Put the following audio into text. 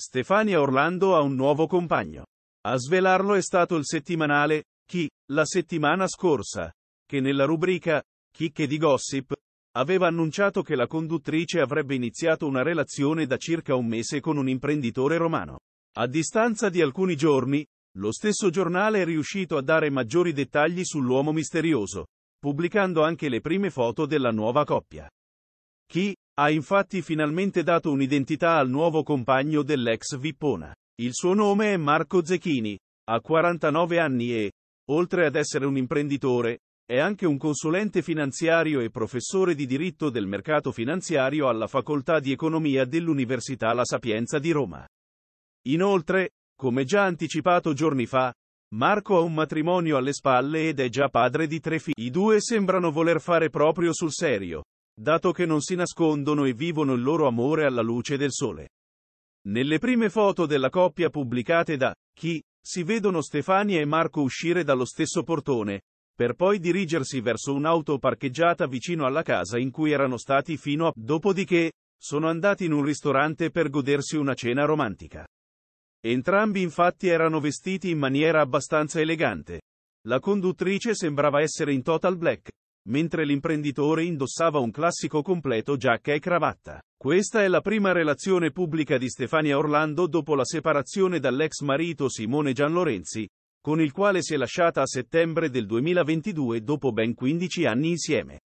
Stefania Orlando ha un nuovo compagno. A svelarlo è stato il settimanale Chi, la settimana scorsa, che nella rubrica Chicche di gossip aveva annunciato che la conduttrice avrebbe iniziato una relazione da circa un mese con un imprenditore romano. A distanza di alcuni giorni, lo stesso giornale è riuscito a dare maggiori dettagli sull'uomo misterioso, pubblicando anche le prime foto della nuova coppia. Chi, ha infatti finalmente dato un'identità al nuovo compagno dell'ex Vippona. Il suo nome è Marco Zecchini, ha 49 anni e, oltre ad essere un imprenditore, è anche un consulente finanziario e professore di diritto del mercato finanziario alla Facoltà di Economia dell'Università La Sapienza di Roma. Inoltre, come già anticipato giorni fa, Marco ha un matrimonio alle spalle ed è già padre di tre figli. I due sembrano voler fare proprio sul serio dato che non si nascondono e vivono il loro amore alla luce del sole. Nelle prime foto della coppia pubblicate da Chi si vedono Stefania e Marco uscire dallo stesso portone, per poi dirigersi verso un'auto parcheggiata vicino alla casa in cui erano stati fino a dopodiché sono andati in un ristorante per godersi una cena romantica. Entrambi infatti erano vestiti in maniera abbastanza elegante. La conduttrice sembrava essere in total black, mentre l'imprenditore indossava un classico completo giacca e cravatta. Questa è la prima relazione pubblica di Stefania Orlando dopo la separazione dall'ex marito Simone Gianlorenzi, con il quale si è lasciata a settembre del 2022 dopo ben 15 anni insieme.